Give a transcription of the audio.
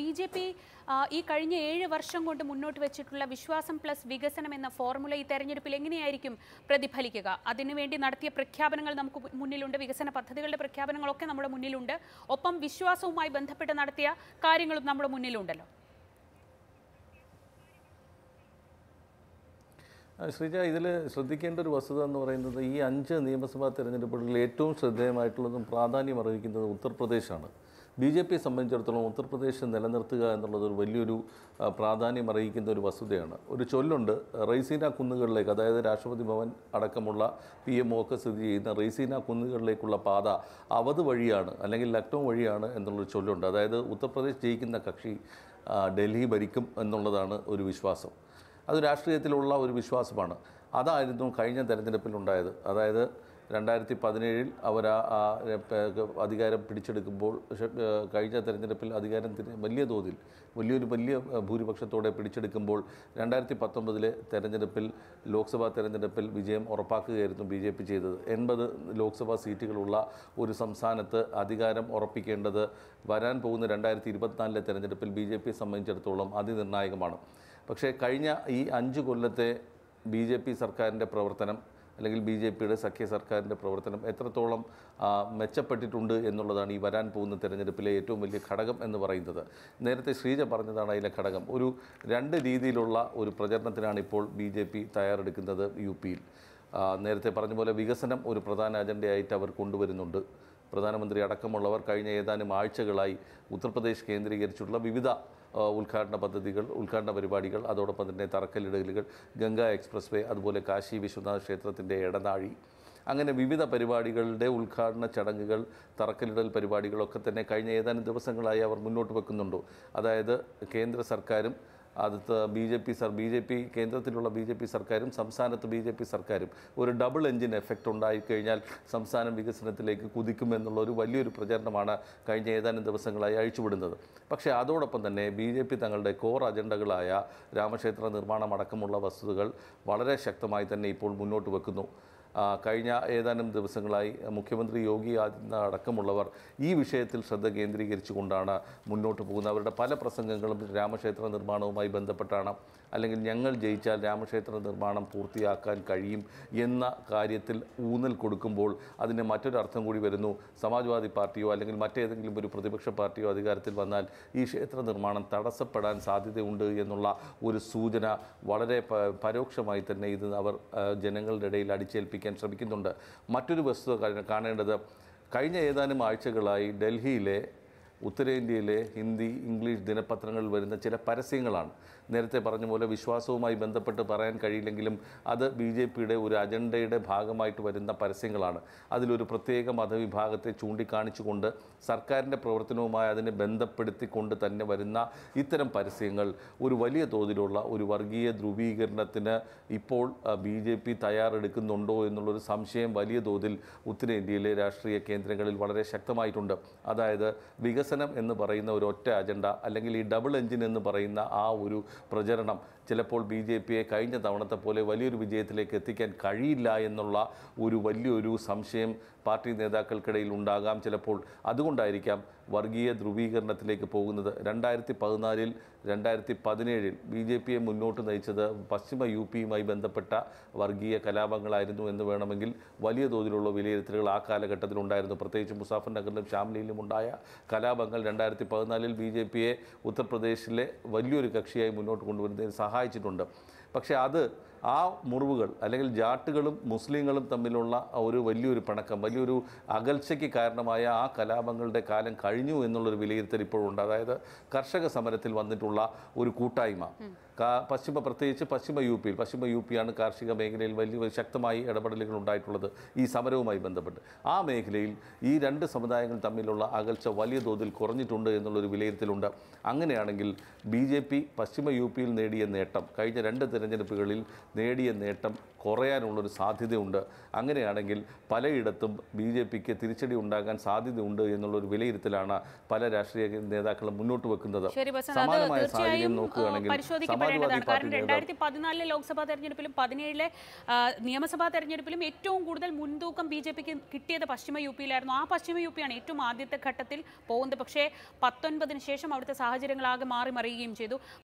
B J P ഈ കഴിഞ്ഞ ഏഴ് വർഷം കൊണ്ട് മുന്നോട്ട് വെച്ചിട്ടുള്ള വിശ്വാസം പ്ലസ് വികസനം എന്ന ഫോർമുല ഈ തെരഞ്ഞെടുപ്പിൽ എങ്ങനെയായിരിക്കും പ്രതിഫലിക്കുക അതിനുവേണ്ടി നടത്തിയ പ്രഖ്യാപനങ്ങൾ നമുക്ക് മുന്നിലുണ്ട് വികസന പദ്ധതികളുടെ പ്രഖ്യാപനങ്ങളൊക്കെ നമ്മുടെ മുന്നിലുണ്ട് ഒപ്പം വിശ്വാസവുമായി ബന്ധപ്പെട്ട് നടത്തിയ കാര്യങ്ങളും നമ്മുടെ മുന്നിലുണ്ടല്ലോ ശ്രീജ ഇതിൽ ശ്രദ്ധിക്കേണ്ട ഒരു വസ്തുത എന്ന് പറയുന്നത് ഈ അഞ്ച് നിയമസഭാ തെരഞ്ഞെടുപ്പുകളിൽ ഏറ്റവും ശ്രദ്ധേയമായിട്ടുള്ളതും പ്രാധാന്യം അറിയിക്കുന്നത് ഉത്തർപ്രദേശാണ് ബി ജെ പിയെ സംബന്ധിച്ചിടത്തോളം ഉത്തർപ്രദേശ് നിലനിർത്തുക എന്നുള്ളത് ഒരു വലിയൊരു പ്രാധാന്യം അറിയിക്കുന്ന ഒരു വസ്തുതയാണ് ഒരു ചൊല്ലുണ്ട് റൈസീന കുന്നുകളിലേക്ക് അതായത് രാഷ്ട്രപതി ഭവൻ അടക്കമുള്ള പി എം ഒക്കെ സ്ഥിതി ചെയ്യുന്ന റൈസീന കുന്നുകളിലേക്കുള്ള പാത അവത് വഴിയാണ് അല്ലെങ്കിൽ ലക്നൗ വഴിയാണ് എന്നുള്ളൊരു ചൊല്ലുണ്ട് അതായത് ഉത്തർപ്രദേശ് ജയിക്കുന്ന കക്ഷി ഡൽഹി ഭരിക്കും എന്നുള്ളതാണ് ഒരു വിശ്വാസം അത് രാഷ്ട്രീയത്തിലുള്ള ഒരു വിശ്വാസമാണ് അതായിരുന്നു കഴിഞ്ഞ തെരഞ്ഞെടുപ്പിലുണ്ടായത് അതായത് രണ്ടായിരത്തി പതിനേഴിൽ അവർ ആ അധികാരം പിടിച്ചെടുക്കുമ്പോൾ കഴിഞ്ഞ തെരഞ്ഞെടുപ്പിൽ അധികാരത്തിന് വലിയ തോതിൽ വലിയൊരു വലിയ ഭൂരിപക്ഷത്തോടെ പിടിച്ചെടുക്കുമ്പോൾ രണ്ടായിരത്തി പത്തൊമ്പതിലെ തെരഞ്ഞെടുപ്പിൽ ലോക്സഭാ തെരഞ്ഞെടുപ്പിൽ വിജയം ഉറപ്പാക്കുകയായിരുന്നു ബി ജെ പി ചെയ്തത് എൺപത് ലോക്സഭാ സീറ്റുകളുള്ള ഒരു സംസ്ഥാനത്ത് അധികാരം ഉറപ്പിക്കേണ്ടത് വരാൻ പോകുന്ന രണ്ടായിരത്തി ഇരുപത്തിനാലിലെ തെരഞ്ഞെടുപ്പിൽ ബി ജെ പിയെ സംബന്ധിച്ചിടത്തോളം അതിനിർണായകമാണ് പക്ഷേ കഴിഞ്ഞ ഈ അഞ്ച് കൊല്ലത്തെ ബി ജെ പി സർക്കാരിൻ്റെ പ്രവർത്തനം അല്ലെങ്കിൽ ബി ജെ പിയുടെ സഖ്യ സർക്കാരിൻ്റെ പ്രവർത്തനം എത്രത്തോളം മെച്ചപ്പെട്ടിട്ടുണ്ട് എന്നുള്ളതാണ് ഈ വരാൻ പോകുന്ന തെരഞ്ഞെടുപ്പിലെ ഏറ്റവും വലിയ ഘടകം എന്ന് പറയുന്നത് നേരത്തെ ശ്രീജ പറഞ്ഞതാണ് അതിലെ ഘടകം ഒരു രണ്ട് രീതിയിലുള്ള ഒരു പ്രചരണത്തിനാണ് ഇപ്പോൾ ബി ജെ പി തയ്യാറെടുക്കുന്നത് യു പിയിൽ നേരത്തെ പറഞ്ഞ പോലെ വികസനം ഒരു പ്രധാന അജണ്ടയായിട്ട് അവർ കൊണ്ടുവരുന്നുണ്ട് പ്രധാനമന്ത്രി അടക്കമുള്ളവർ കഴിഞ്ഞ ഏതാനും ആഴ്ചകളായി ഉത്തർപ്രദേശ് കേന്ദ്രീകരിച്ചിട്ടുള്ള വിവിധ ഉദ്ഘാടന പദ്ധതികൾ ഉദ്ഘാടന പരിപാടികൾ അതോടൊപ്പം തന്നെ തറക്കല്ലിടലുകൾ ഗംഗാ എക്സ്പ്രസ് വേ അതുപോലെ കാശി വിശ്വനാഥ ക്ഷേത്രത്തിൻ്റെ ഇടനാഴി അങ്ങനെ വിവിധ പരിപാടികളുടെ ഉദ്ഘാടന ചടങ്ങുകൾ തറക്കല്ലിടൽ പരിപാടികളൊക്കെ തന്നെ കഴിഞ്ഞ ഏതാനും ദിവസങ്ങളായി അവർ മുന്നോട്ട് വെക്കുന്നുണ്ട് അതായത് കേന്ദ്ര സർക്കാരും അടുത്ത് ബി ജെ പി സർ ബി ജെ പി കേന്ദ്രത്തിലുള്ള ബി ജെ പി സർക്കാരും സംസ്ഥാനത്ത് ബി ജെ പി സർക്കാരും ഒരു ഡബിൾ എഞ്ചിൻ എഫക്റ്റ് ഉണ്ടായിക്കഴിഞ്ഞാൽ സംസ്ഥാനം വികസനത്തിലേക്ക് കുതിക്കുമെന്നുള്ള ഒരു വലിയൊരു പ്രചരണമാണ് കഴിഞ്ഞ ഏതാനും ദിവസങ്ങളായി അഴിച്ചുവിടുന്നത് പക്ഷേ അതോടൊപ്പം തന്നെ ബി ജെ പി തങ്ങളുടെ കോർ അജണ്ടകളായ രാമക്ഷേത്ര നിർമ്മാണം അടക്കമുള്ള വസ്തുതകൾ വളരെ ശക്തമായി തന്നെ ഇപ്പോൾ മുന്നോട്ട് വെക്കുന്നു കഴിഞ്ഞ ഏതാനും ദിവസങ്ങളായി മുഖ്യമന്ത്രി യോഗി ആദിത്യനാഥ് അടക്കമുള്ളവർ ഈ വിഷയത്തിൽ ശ്രദ്ധ കേന്ദ്രീകരിച്ചുകൊണ്ടാണ് മുന്നോട്ട് പോകുന്നത് അവരുടെ പല പ്രസംഗങ്ങളും രാമക്ഷേത്ര നിർമ്മാണവുമായി ബന്ധപ്പെട്ടാണ് അല്ലെങ്കിൽ ഞങ്ങൾ ജയിച്ചാൽ രാമക്ഷേത്ര നിർമ്മാണം പൂർത്തിയാക്കാൻ കഴിയും എന്ന കാര്യത്തിൽ ഊന്നൽ കൊടുക്കുമ്പോൾ അതിന് മറ്റൊരർത്ഥം കൂടി വരുന്നു സമാജ്വാദി പാർട്ടിയോ അല്ലെങ്കിൽ മറ്റേതെങ്കിലും ഒരു പ്രതിപക്ഷ പാർട്ടിയോ അധികാരത്തിൽ വന്നാൽ ഈ ക്ഷേത്ര നിർമ്മാണം തടസ്സപ്പെടാൻ സാധ്യതയുണ്ട് എന്നുള്ള ഒരു സൂചന വളരെ പരോക്ഷമായി തന്നെ ഇത് അവർ ജനങ്ങളുടെ ഇടയിൽ അടിച്ചേൽപ്പിക്കും പരിഹരിക്കാൻ ശ്രമിക്കുന്നുണ്ട് മറ്റൊരു വസ്തു കാണേണ്ടത് കഴിഞ്ഞ ഏതാനും ആഴ്ചകളായി ഡൽഹിയിലെ ഉത്തരേന്ത്യയിലെ ഹിന്ദി ഇംഗ്ലീഷ് ദിനപത്രങ്ങളിൽ വരുന്ന ചില പരസ്യങ്ങളാണ് നേരത്തെ പറഞ്ഞ പോലെ വിശ്വാസവുമായി ബന്ധപ്പെട്ട് പറയാൻ കഴിയില്ലെങ്കിലും അത് ബി ജെ പിയുടെ ഒരു അജണ്ടയുടെ ഭാഗമായിട്ട് വരുന്ന പരസ്യങ്ങളാണ് അതിലൊരു പ്രത്യേക മതവിഭാഗത്തെ ചൂണ്ടിക്കാണിച്ചുകൊണ്ട് സർക്കാരിൻ്റെ പ്രവർത്തനവുമായി അതിനെ ബന്ധപ്പെടുത്തിക്കൊണ്ട് തന്നെ വരുന്ന ഇത്തരം പരസ്യങ്ങൾ ഒരു വലിയ തോതിലുള്ള ഒരു വർഗീയ ധ്രുവീകരണത്തിന് ഇപ്പോൾ ബി ജെ പി തയ്യാറെടുക്കുന്നുണ്ടോ എന്നുള്ളൊരു സംശയം വലിയ തോതിൽ ഉത്തരേന്ത്യയിലെ രാഷ്ട്രീയ കേന്ദ്രങ്ങളിൽ വളരെ ശക്തമായിട്ടുണ്ട് അതായത് വികസന വികസനം എന്ന് പറയുന്ന ഒരു ഒറ്റ അജണ്ട അല്ലെങ്കിൽ ഈ ഡബിൾ എഞ്ചിൻ എന്ന് പറയുന്ന ആ ഒരു പ്രചരണം ചിലപ്പോൾ ബി ജെ പിയെ കഴിഞ്ഞ തവണത്തെ പോലെ വലിയൊരു വിജയത്തിലേക്ക് എത്തിക്കാൻ കഴിയില്ല എന്നുള്ള ഒരു വലിയൊരു സംശയം പാർട്ടി നേതാക്കൾക്കിടയിൽ ഉണ്ടാകാം ചിലപ്പോൾ അതുകൊണ്ടായിരിക്കാം വർഗീയ ധ്രുവീകരണത്തിലേക്ക് പോകുന്നത് രണ്ടായിരത്തി പതിനാലിൽ രണ്ടായിരത്തി പതിനേഴിൽ ബി ജെ പിയെ മുന്നോട്ട് നയിച്ചത് പശ്ചിമ യു പിയുമായി ബന്ധപ്പെട്ട വർഗീയ കലാപങ്ങളായിരുന്നു എന്ന് വേണമെങ്കിൽ വലിയ തോതിലുള്ള വിലയിരുത്തലുകൾ ആ കാലഘട്ടത്തിലുണ്ടായിരുന്നു പ്രത്യേകിച്ച് മുസാഫർ നഗറിലും ഷാംലിയിലും ഉണ്ടായ കലാപങ്ങൾ രണ്ടായിരത്തി പതിനാലിൽ ബി ജെ പിയെ ഉത്തർപ്രദേശിലെ വലിയൊരു കക്ഷിയായി മുന്നോട്ട് കൊണ്ടുവരുന്നതിന് സഹായിച്ചിട്ടുണ്ട് പക്ഷേ അത് ആ മുറിവുകൾ അല്ലെങ്കിൽ ജാട്ടുകളും മുസ്ലിങ്ങളും തമ്മിലുള്ള ഒരു വലിയൊരു പിണക്കം വലിയൊരു അകൽച്ചയ്ക്ക് കാരണമായ ആ കലാപങ്ങളുടെ കാലം കഴിഞ്ഞു എന്നുള്ളൊരു വിലയിരുത്തൽ ഇപ്പോഴുണ്ട് അതായത് കർഷക സമരത്തിൽ വന്നിട്ടുള്ള ഒരു കൂട്ടായ്മ പശ്ചിമ പ്രത്യേകിച്ച് പശ്ചിമ യു പിയിൽ പശ്ചിമ യു പിയാണ് കാർഷിക മേഖലയിൽ വലിയ ശക്തമായി ഇടപെടലുകൾ ഉണ്ടായിട്ടുള്ളത് ഈ സമരവുമായി ബന്ധപ്പെട്ട് ആ മേഖലയിൽ ഈ രണ്ട് സമുദായങ്ങൾ തമ്മിലുള്ള അകൽച്ച വലിയ തോതിൽ കുറഞ്ഞിട്ടുണ്ട് എന്നുള്ളൊരു വിലയിരുത്തലുണ്ട് അങ്ങനെയാണെങ്കിൽ ബി ജെ പി പശ്ചിമ യു പിയിൽ നേടിയ നേട്ടം കഴിഞ്ഞ രണ്ട് തിരഞ്ഞെടുപ്പുകളിൽ നേടിയ നേട്ടം കുറയാനുള്ളൊരു സാധ്യതയുണ്ട് അങ്ങനെയാണെങ്കിൽ പലയിടത്തും ബി ജെ പിക്ക് തിരിച്ചടി ഉണ്ടാകാൻ സാധ്യതയുണ്ട് എന്നുള്ളൊരു വിലയിരുത്തലാണ് പല രാഷ്ട്രീയ നേതാക്കളും മുന്നോട്ട് വെക്കുന്നത് സമാനമായ സാഹചര്യം നോക്കുകയാണെങ്കിൽ പതിനാലിലെ ലോക്സഭാ തെരഞ്ഞെടുപ്പിലും പതിനേഴിലെ നിയമസഭാ തെരഞ്ഞെടുപ്പിലും ഏറ്റവും കൂടുതൽ മുൻതൂക്കം ബി ജെ പിക്ക് കിട്ടിയത് പശ്ചിമ യു പിയിലായിരുന്നു ആ പശ്ചിമ യു പിയാണ് ഏറ്റവും ആദ്യത്തെ ഘട്ടത്തിൽ പോകുന്നത് പക്ഷേ പത്തൊൻപതിന് ശേഷം അവിടുത്തെ സാഹചര്യങ്ങളാകെ മാറി മറിയുകയും ചെയ്തു